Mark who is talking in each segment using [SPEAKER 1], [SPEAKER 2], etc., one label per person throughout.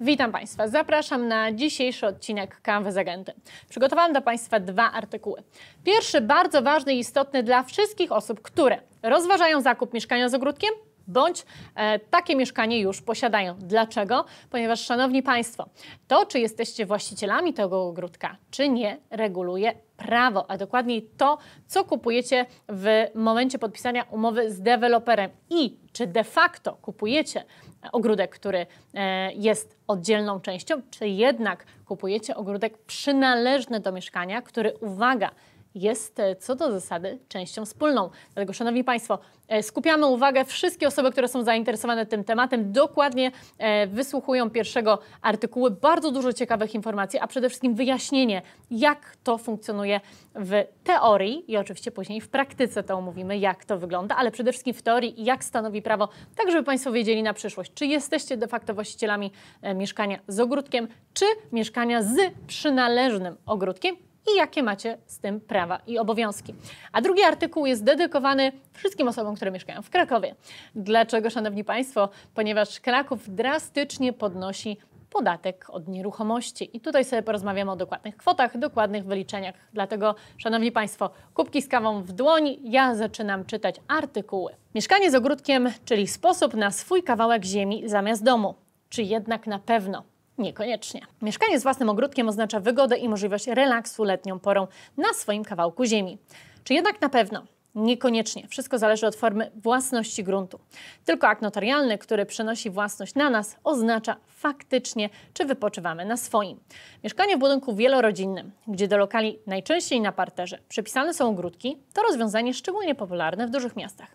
[SPEAKER 1] Witam Państwa, zapraszam na dzisiejszy odcinek Kanwy z Agenty. Przygotowałam dla Państwa dwa artykuły. Pierwszy bardzo ważny i istotny dla wszystkich osób, które rozważają zakup mieszkania z ogródkiem bądź e, takie mieszkanie już posiadają. Dlaczego? Ponieważ, Szanowni Państwo, to, czy jesteście właścicielami tego ogródka, czy nie, reguluje prawo, a dokładniej to, co kupujecie w momencie podpisania umowy z deweloperem i czy de facto kupujecie ogródek, który e, jest oddzielną częścią, czy jednak kupujecie ogródek przynależny do mieszkania, który, uwaga, jest e, co do zasady częścią wspólną. Dlatego, Szanowni Państwo, e, skupiamy uwagę, wszystkie osoby, które są zainteresowane tym tematem, dokładnie e, wysłuchują pierwszego artykułu. Bardzo dużo ciekawych informacji, a przede wszystkim wyjaśnienie, jak to funkcjonuje w teorii i oczywiście później w praktyce to omówimy, jak to wygląda, ale przede wszystkim w teorii jak stanowi prawo, tak żeby Państwo wiedzieli na przyszłość, czy jesteście de facto właścicielami mieszkania z ogródkiem, czy mieszkania z przynależnym ogródkiem, i jakie macie z tym prawa i obowiązki. A drugi artykuł jest dedykowany wszystkim osobom, które mieszkają w Krakowie. Dlaczego, Szanowni Państwo? Ponieważ Kraków drastycznie podnosi podatek od nieruchomości. I tutaj sobie porozmawiamy o dokładnych kwotach, dokładnych wyliczeniach. Dlatego, Szanowni Państwo, kubki z kawą w dłoni, ja zaczynam czytać artykuły. Mieszkanie z ogródkiem, czyli sposób na swój kawałek ziemi zamiast domu. Czy jednak na pewno Niekoniecznie. Mieszkanie z własnym ogródkiem oznacza wygodę i możliwość relaksu letnią porą na swoim kawałku ziemi. Czy jednak na pewno? Niekoniecznie. Wszystko zależy od formy własności gruntu. Tylko akt notarialny, który przenosi własność na nas, oznacza faktycznie, czy wypoczywamy na swoim. Mieszkanie w budynku wielorodzinnym, gdzie do lokali najczęściej na parterze przypisane są ogródki, to rozwiązanie szczególnie popularne w dużych miastach.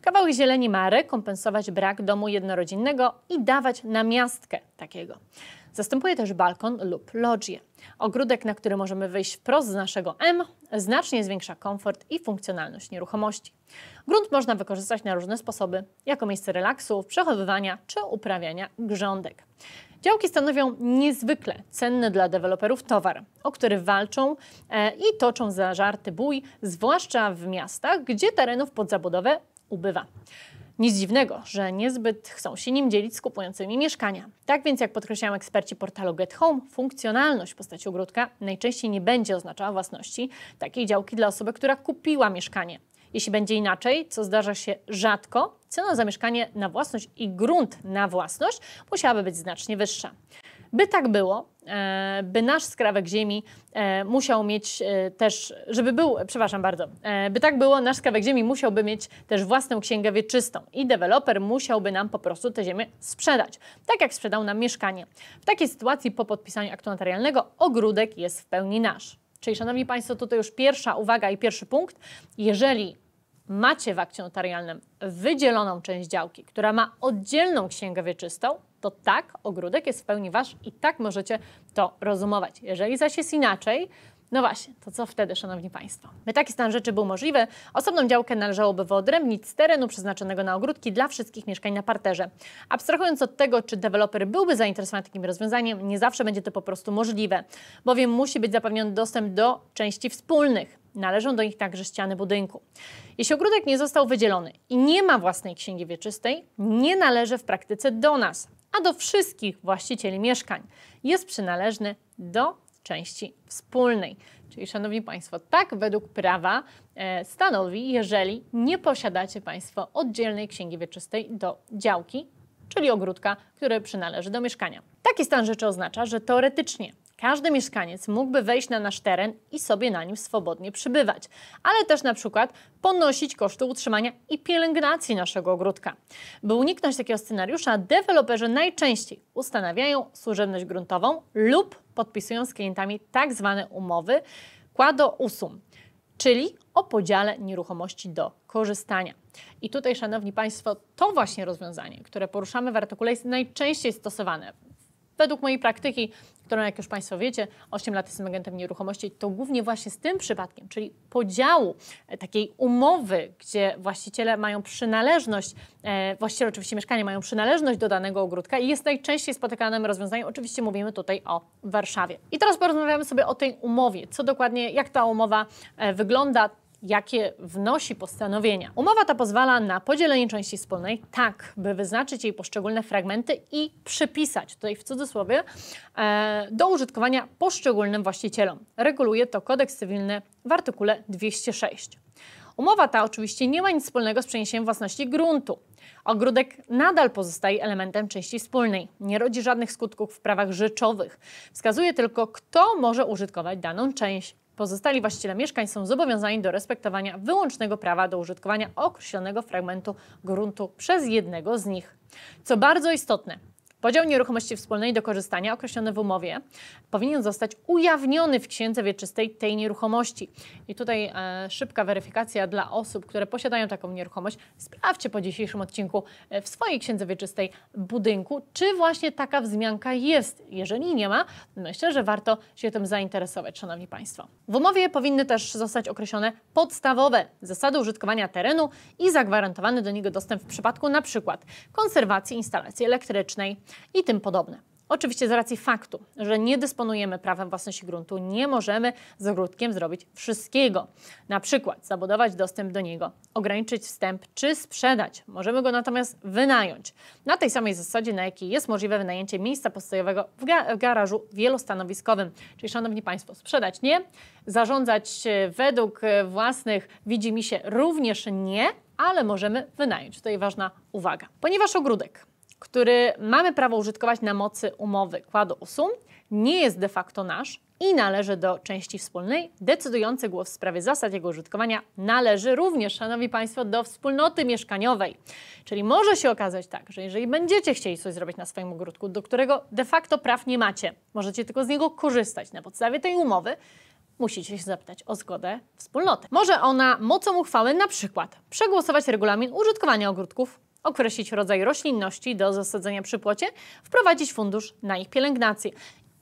[SPEAKER 1] Kawałek zieleni ma rekompensować brak domu jednorodzinnego i dawać namiastkę takiego. Zastępuje też balkon lub loggię. Ogródek, na który możemy wyjść wprost z naszego M, znacznie zwiększa komfort i funkcjonalność nieruchomości. Grunt można wykorzystać na różne sposoby, jako miejsce relaksu, przechowywania czy uprawiania grządek. Działki stanowią niezwykle cenny dla deweloperów towar, o który walczą e, i toczą zażarty bój, zwłaszcza w miastach, gdzie terenów pod zabudowę ubywa. Nic dziwnego, że niezbyt chcą się nim dzielić z kupującymi mieszkania. Tak więc, jak podkreślają eksperci portalu Get Home, funkcjonalność postaci ogródka najczęściej nie będzie oznaczała własności takiej działki dla osoby, która kupiła mieszkanie. Jeśli będzie inaczej, co zdarza się rzadko, cena za mieszkanie na własność i grunt na własność musiałaby być znacznie wyższa. By tak było, e, by nasz skrawek ziemi e, musiał mieć e, też, żeby był, przepraszam bardzo, by tak było, nasz skrawek ziemi musiałby mieć też własną księgę wieczystą i deweloper musiałby nam po prostu tę ziemię sprzedać, tak jak sprzedał nam mieszkanie. W takiej sytuacji po podpisaniu aktu notarialnego ogródek jest w pełni nasz. Czyli, Szanowni Państwo, tutaj już pierwsza uwaga i pierwszy punkt. Jeżeli macie w akcie notarialnym wydzieloną część działki, która ma oddzielną księgę wieczystą, to tak, ogródek jest w pełni wasz i tak możecie to rozumować. Jeżeli zaś jest inaczej, no właśnie, to co wtedy, szanowni państwo? By taki stan rzeczy był możliwy, osobną działkę należałoby wyodrębnić z terenu przeznaczonego na ogródki dla wszystkich mieszkań na parterze. Abstrahując od tego, czy deweloper byłby zainteresowany takim rozwiązaniem, nie zawsze będzie to po prostu możliwe, bowiem musi być zapewniony dostęp do części wspólnych. Należą do nich także ściany budynku. Jeśli ogródek nie został wydzielony i nie ma własnej księgi wieczystej, nie należy w praktyce do nas do wszystkich właścicieli mieszkań. Jest przynależny do części wspólnej. Czyli, szanowni Państwo, tak według prawa e, stanowi, jeżeli nie posiadacie Państwo oddzielnej księgi wieczystej do działki, czyli ogródka, który przynależy do mieszkania. Taki stan rzeczy oznacza, że teoretycznie każdy mieszkaniec mógłby wejść na nasz teren i sobie na nim swobodnie przybywać, ale też na przykład ponosić koszty utrzymania i pielęgnacji naszego ogródka. By uniknąć takiego scenariusza, deweloperzy najczęściej ustanawiają służebność gruntową lub podpisują z klientami tak zwane umowy quado usum, czyli o podziale nieruchomości do korzystania. I tutaj, Szanowni Państwo, to właśnie rozwiązanie, które poruszamy w artykule, jest najczęściej stosowane według mojej praktyki którą, jak już Państwo wiecie, 8 lat jestem agentem nieruchomości, to głównie właśnie z tym przypadkiem, czyli podziału e, takiej umowy, gdzie właściciele mają przynależność, e, właściciele oczywiście mieszkania mają przynależność do danego ogródka i jest najczęściej spotykanym rozwiązaniem. Oczywiście mówimy tutaj o Warszawie. I teraz porozmawiamy sobie o tej umowie, co dokładnie, jak ta umowa e, wygląda, jakie wnosi postanowienia. Umowa ta pozwala na podzielenie części wspólnej tak, by wyznaczyć jej poszczególne fragmenty i przypisać, tutaj w cudzysłowie, e, do użytkowania poszczególnym właścicielom. Reguluje to kodeks cywilny w artykule 206. Umowa ta oczywiście nie ma nic wspólnego z przeniesieniem własności gruntu. Ogródek nadal pozostaje elementem części wspólnej, nie rodzi żadnych skutków w prawach rzeczowych, wskazuje tylko, kto może użytkować daną część. Pozostali właściciele mieszkań są zobowiązani do respektowania wyłącznego prawa do użytkowania określonego fragmentu gruntu przez jednego z nich. Co bardzo istotne, Podział nieruchomości wspólnej do korzystania określony w umowie powinien zostać ujawniony w księdze wieczystej tej nieruchomości. I tutaj e, szybka weryfikacja dla osób, które posiadają taką nieruchomość. Sprawdźcie po dzisiejszym odcinku e, w swojej księdze wieczystej budynku, czy właśnie taka wzmianka jest. Jeżeli nie ma, myślę, że warto się tym zainteresować, Szanowni Państwo. W umowie powinny też zostać określone podstawowe zasady użytkowania terenu i zagwarantowany do niego dostęp w przypadku na przykład konserwacji instalacji elektrycznej, i tym podobne. Oczywiście z racji faktu, że nie dysponujemy prawem własności gruntu, nie możemy z ogródkiem zrobić wszystkiego. Na przykład zabudować dostęp do niego, ograniczyć wstęp czy sprzedać. Możemy go natomiast wynająć. Na tej samej zasadzie, na jakiej jest możliwe wynajęcie miejsca postojowego w, ga w garażu wielostanowiskowym. Czyli, szanowni Państwo, sprzedać nie, zarządzać e, według e, własnych widzi mi się również nie, ale możemy wynająć. Tutaj ważna uwaga. Ponieważ ogródek który mamy prawo użytkować na mocy umowy kładu usum, nie jest de facto nasz i należy do części wspólnej. Decydujący głos w sprawie zasad jego użytkowania należy również, Szanowni Państwo, do wspólnoty mieszkaniowej. Czyli może się okazać tak, że jeżeli będziecie chcieli coś zrobić na swoim ogródku, do którego de facto praw nie macie, możecie tylko z niego korzystać na podstawie tej umowy, musicie się zapytać o zgodę wspólnoty. Może ona mocą uchwały na przykład przegłosować regulamin użytkowania ogródków określić rodzaj roślinności do zasadzenia przy płocie, wprowadzić fundusz na ich pielęgnację.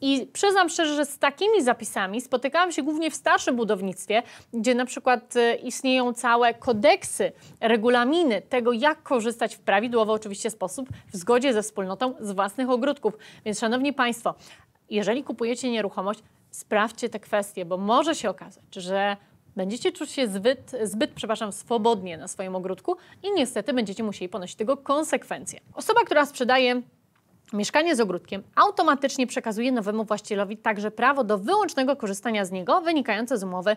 [SPEAKER 1] I przyznam szczerze, że z takimi zapisami spotykałam się głównie w starszym budownictwie, gdzie na przykład e, istnieją całe kodeksy, regulaminy tego, jak korzystać w prawidłowy oczywiście sposób, w zgodzie ze wspólnotą z własnych ogródków. Więc szanowni Państwo, jeżeli kupujecie nieruchomość, sprawdźcie te kwestie, bo może się okazać, że będziecie czuć się zbyt, zbyt przepraszam, swobodnie na swoim ogródku i niestety będziecie musieli ponosić tego konsekwencje. Osoba, która sprzedaje mieszkanie z ogródkiem, automatycznie przekazuje nowemu właścicielowi także prawo do wyłącznego korzystania z niego wynikające z umowy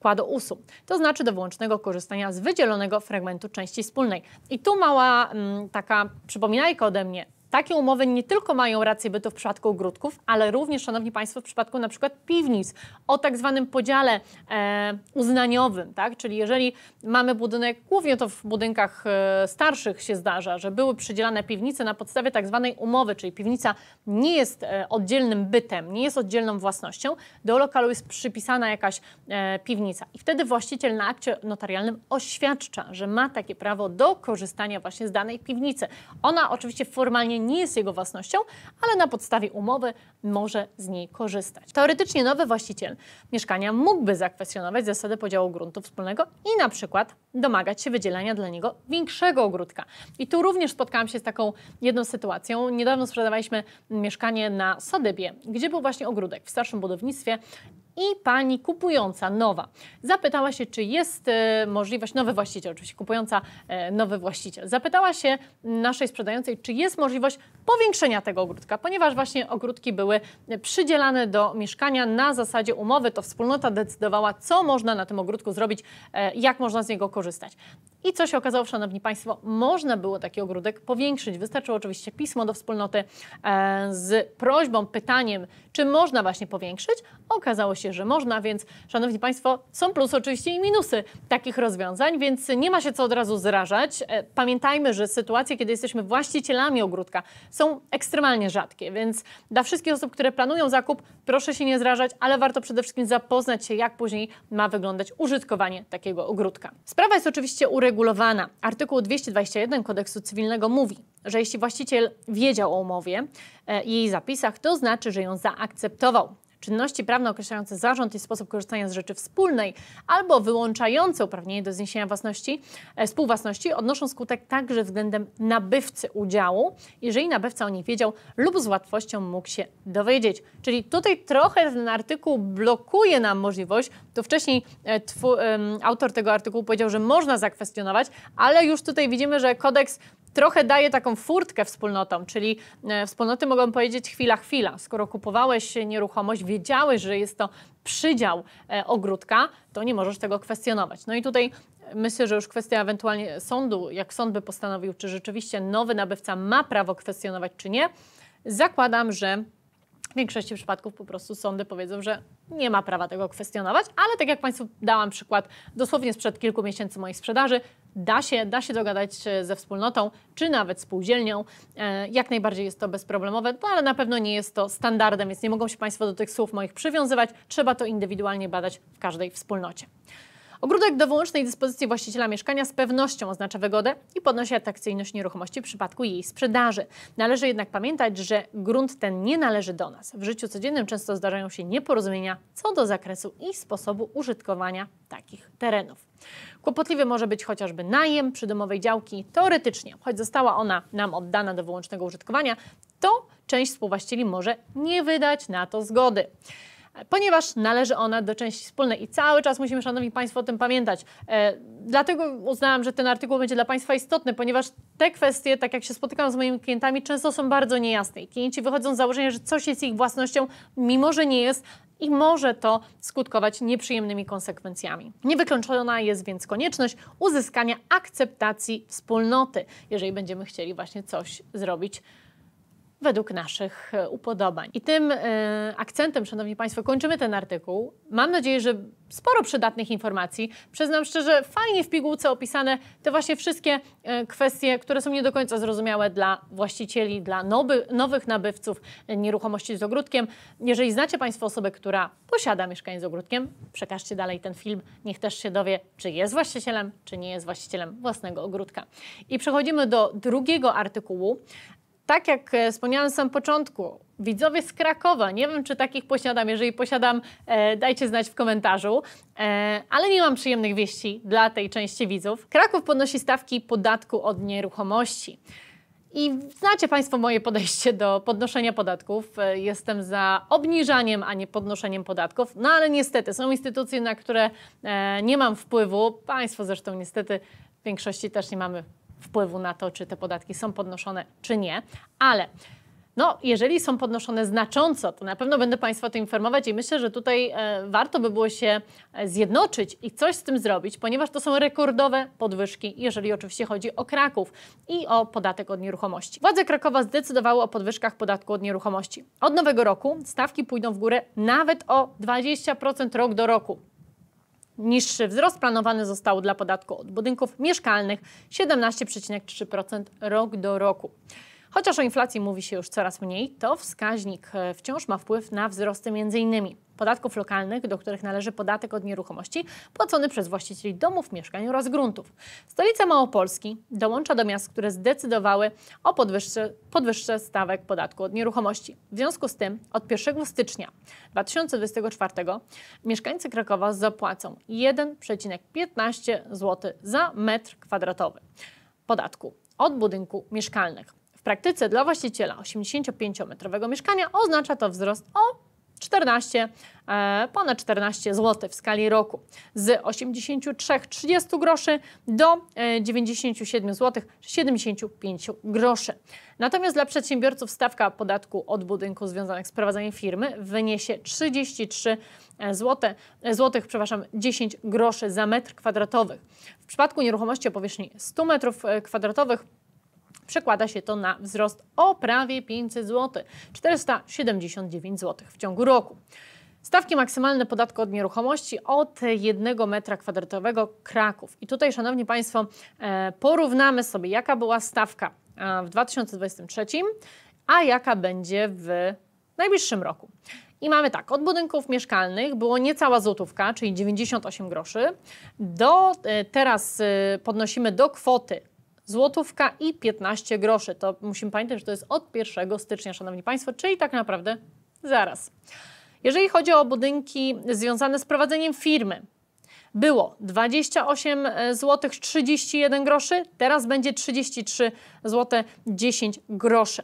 [SPEAKER 1] kładu usu, to znaczy do wyłącznego korzystania z wydzielonego fragmentu części wspólnej. I tu mała m, mm, taka przypominajka ode mnie. Takie umowy nie tylko mają rację bytu w przypadku ogródków, ale również, Szanowni Państwo, w przypadku na przykład piwnic o tak zwanym podziale e, uznaniowym, tak? czyli jeżeli mamy budynek, głównie to w budynkach e, starszych się zdarza, że były przydzielane piwnice na podstawie tak zwanej umowy, czyli piwnica nie jest e, oddzielnym bytem, nie jest oddzielną własnością, do lokalu jest przypisana jakaś e, piwnica i wtedy właściciel na akcie notarialnym oświadcza, że ma takie prawo do korzystania właśnie z danej piwnicy. Ona oczywiście formalnie nie jest jego własnością, ale na podstawie umowy może z niej korzystać. Teoretycznie nowy właściciel mieszkania mógłby zakwestionować zasadę podziału gruntu wspólnego i na przykład domagać się wydzielenia dla niego większego ogródka. I tu również spotkałam się z taką jedną sytuacją. Niedawno sprzedawaliśmy mieszkanie na Sodybie, gdzie był właśnie ogródek w starszym budownictwie i pani kupująca nowa zapytała się, czy jest e, możliwość, nowy właściciel, oczywiście kupująca e, nowy właściciel, zapytała się naszej sprzedającej, czy jest możliwość powiększenia tego ogródka, ponieważ właśnie ogródki były przydzielane do mieszkania na zasadzie umowy, to wspólnota decydowała, co można na tym ogródku zrobić, e, jak można z niego korzystać. I co się okazało, Szanowni Państwo, można było taki ogródek powiększyć. Wystarczyło oczywiście pismo do wspólnoty e, z prośbą, pytaniem, czy można właśnie powiększyć. Okazało się, że można, więc Szanowni Państwo, są plusy oczywiście i minusy takich rozwiązań, więc nie ma się co od razu zrażać. E, pamiętajmy, że sytuacje, kiedy jesteśmy właścicielami ogródka, są ekstremalnie rzadkie, więc dla wszystkich osób, które planują zakup, proszę się nie zrażać, ale warto przede wszystkim zapoznać się, jak później ma wyglądać użytkowanie takiego ogródka. Sprawa jest oczywiście uregulowana uregulowana. Artykuł 221 kodeksu cywilnego mówi, że jeśli właściciel wiedział o umowie e, i jej zapisach, to znaczy, że ją zaakceptował czynności prawne określające zarząd i sposób korzystania z rzeczy wspólnej albo wyłączające uprawnienie do zniesienia własności, e, współwłasności odnoszą skutek także względem nabywcy udziału, jeżeli nabywca o nich wiedział lub z łatwością mógł się dowiedzieć. Czyli tutaj trochę ten artykuł blokuje nam możliwość, to wcześniej e, autor tego artykułu powiedział, że można zakwestionować, ale już tutaj widzimy, że kodeks trochę daje taką furtkę wspólnotom, czyli e, wspólnoty mogą powiedzieć chwila, chwila. Skoro kupowałeś nieruchomość, wiedziałeś, że jest to przydział e, ogródka, to nie możesz tego kwestionować. No i tutaj myślę, że już kwestia ewentualnie sądu, jak sąd by postanowił, czy rzeczywiście nowy nabywca ma prawo kwestionować, czy nie. Zakładam, że w większości przypadków po prostu sądy powiedzą, że nie ma prawa tego kwestionować, ale tak jak Państwu dałam przykład dosłownie sprzed kilku miesięcy mojej sprzedaży, da się, da się dogadać e, ze wspólnotą, czy nawet spółdzielnią. E, jak najbardziej jest to bezproblemowe, no ale na pewno nie jest to standardem, więc nie mogą się Państwo do tych słów moich przywiązywać. Trzeba to indywidualnie badać w każdej wspólnocie. Ogródek do wyłącznej dyspozycji właściciela mieszkania z pewnością oznacza wygodę i podnosi atrakcyjność nieruchomości w przypadku jej sprzedaży. Należy jednak pamiętać, że grunt ten nie należy do nas. W życiu codziennym często zdarzają się nieporozumienia co do zakresu i sposobu użytkowania takich terenów. Kłopotliwy może być chociażby najem przydomowej działki. Teoretycznie, choć została ona nam oddana do wyłącznego użytkowania, to część współwłaścicieli może nie wydać na to zgody ponieważ należy ona do części wspólnej i cały czas musimy, Szanowni Państwo, o tym pamiętać. E, dlatego uznałam, że ten artykuł będzie dla Państwa istotny, ponieważ te kwestie, tak jak się spotykam z moimi klientami, często są bardzo niejasne. I klienci wychodzą z założenia, że coś jest ich własnością, mimo że nie jest, i może to skutkować nieprzyjemnymi konsekwencjami. Niewykluczona jest więc konieczność uzyskania akceptacji wspólnoty, jeżeli będziemy chcieli właśnie coś zrobić według naszych e, upodobań. I tym e, akcentem, Szanowni Państwo, kończymy ten artykuł. Mam nadzieję, że sporo przydatnych informacji. Przyznam szczerze, fajnie w pigułce opisane te właśnie wszystkie e, kwestie, które są nie do końca zrozumiałe dla właścicieli, dla noby, nowych nabywców nieruchomości z ogródkiem. Jeżeli znacie Państwo osobę, która posiada mieszkanie z ogródkiem, przekażcie dalej ten film. Niech też się dowie, czy jest właścicielem, czy nie jest właścicielem własnego ogródka. I przechodzimy do drugiego artykułu tak jak e, wspomniałem na samym początku, widzowie z Krakowa, nie wiem czy takich posiadam, jeżeli posiadam, e, dajcie znać w komentarzu, e, ale nie mam przyjemnych wieści dla tej części widzów. Kraków podnosi stawki podatku od nieruchomości. I znacie Państwo moje podejście do podnoszenia podatków. E, jestem za obniżaniem, a nie podnoszeniem podatków. No ale niestety są instytucje, na które e, nie mam wpływu. Państwo zresztą niestety w większości też nie mamy wpływu na to, czy te podatki są podnoszone, czy nie, ale no, jeżeli są podnoszone znacząco, to na pewno będę Państwa o tym informować i myślę, że tutaj e, warto by było się e, zjednoczyć i coś z tym zrobić, ponieważ to są rekordowe podwyżki, jeżeli oczywiście chodzi o Kraków i o podatek od nieruchomości. Władze Krakowa zdecydowały o podwyżkach podatku od nieruchomości. Od nowego roku stawki pójdą w górę nawet o 20% rok do roku. Niższy wzrost planowany został dla podatku od budynków mieszkalnych 17,3% rok do roku. Chociaż o inflacji mówi się już coraz mniej, to wskaźnik e, wciąż ma wpływ na wzrosty m.in podatków lokalnych, do których należy podatek od nieruchomości płacony przez właścicieli domów, mieszkań oraz gruntów. Stolica Małopolski dołącza do miast, które zdecydowały o podwyższe, podwyższe stawek podatku od nieruchomości. W związku z tym od 1 stycznia 2024 mieszkańcy Krakowa zapłacą 1,15 zł za metr kwadratowy podatku od budynku mieszkalnych. W praktyce dla właściciela 85-metrowego mieszkania oznacza to wzrost o 14, e, ponad 14 zł w skali roku. Z 83,30 groszy do 97 zł 75 groszy. Natomiast dla przedsiębiorców stawka podatku od budynku związanych z prowadzeniem firmy wyniesie 33 e, zł, e, złotych, przepraszam, 10 groszy za metr kwadratowy. W przypadku nieruchomości o powierzchni 100 metrów kwadratowych przekłada się to na wzrost o prawie 500 zł, 479 zł w ciągu roku. Stawki maksymalne podatku od nieruchomości od 1 metra kwadratowego Kraków. I tutaj, Szanowni Państwo, e, porównamy sobie, jaka była stawka e, w 2023, a jaka będzie w najbliższym roku. I mamy tak, od budynków mieszkalnych było niecała złotówka, czyli 98 groszy, do e, teraz podnosimy do kwoty złotówka i 15 groszy. To musimy pamiętać, że to jest od 1 stycznia, Szanowni Państwo, czyli tak naprawdę zaraz. Jeżeli chodzi o budynki związane z prowadzeniem firmy, było 28 zł 31 groszy, teraz będzie 33 zł 10 groszy.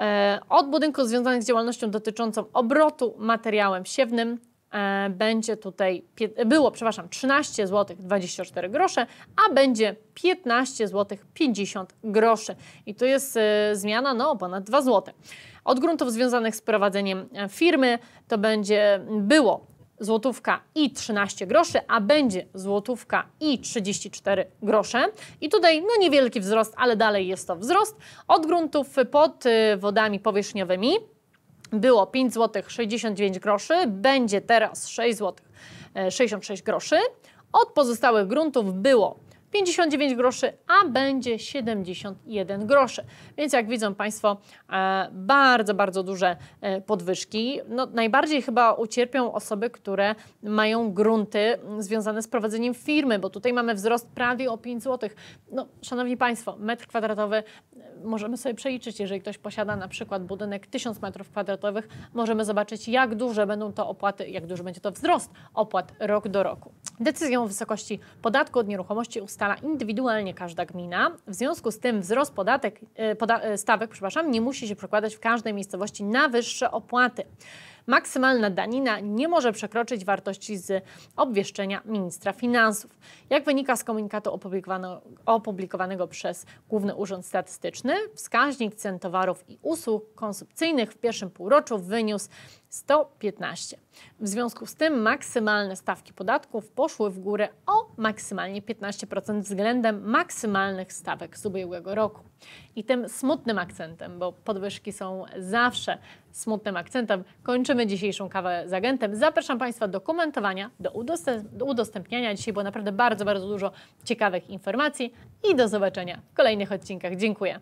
[SPEAKER 1] E, od budynków związanych z działalnością dotyczącą obrotu materiałem siewnym E, będzie tutaj, było, przepraszam, 13 zł 24 grosze, a będzie 15 zł 50 groszy. I to jest e, zmiana no, ponad 2 zł. Od gruntów związanych z prowadzeniem e, firmy to będzie było złotówka i 13 groszy, a będzie złotówka i 34 grosze. I tutaj no niewielki wzrost, ale dalej jest to wzrost. Od gruntów pod wodami powierzchniowymi było 5 zł 69 groszy, będzie teraz 6 zł 66 groszy. Od pozostałych gruntów było 59 groszy, a będzie 71 groszy. Więc jak widzą Państwo, e, bardzo, bardzo duże e, podwyżki. No, najbardziej chyba ucierpią osoby, które mają grunty mm, związane z prowadzeniem firmy, bo tutaj mamy wzrost prawie o 5 zł. No, szanowni Państwo, metr kwadratowy możemy sobie przeliczyć, jeżeli ktoś posiada na przykład budynek 1000 m2, możemy zobaczyć, jak duże będą to opłaty, jak duży będzie to wzrost opłat rok do roku. Decyzję o wysokości podatku od nieruchomości ustala indywidualnie każda gmina. W związku z tym wzrost podatek, e, poda, e, stawek przepraszam, nie musi się przekładać w każdej miejscowości na wyższe opłaty maksymalna danina nie może przekroczyć wartości z obwieszczenia ministra finansów. Jak wynika z komunikatu opublikowanego, przez Główny Urząd Statystyczny, wskaźnik cen towarów i usług konsumpcyjnych w pierwszym półroczu wyniósł 115. W związku z tym maksymalne stawki podatków poszły w górę o maksymalnie 15% względem maksymalnych stawek z ubiegłego roku. I tym smutnym akcentem, bo podwyżki są zawsze smutnym akcentem, kończymy dzisiejszą kawę z agentem. Zapraszam Państwa do komentowania, do, udostęp do udostępniania. Dzisiaj bo naprawdę bardzo, bardzo dużo ciekawych informacji i do zobaczenia w kolejnych odcinkach. Dziękuję.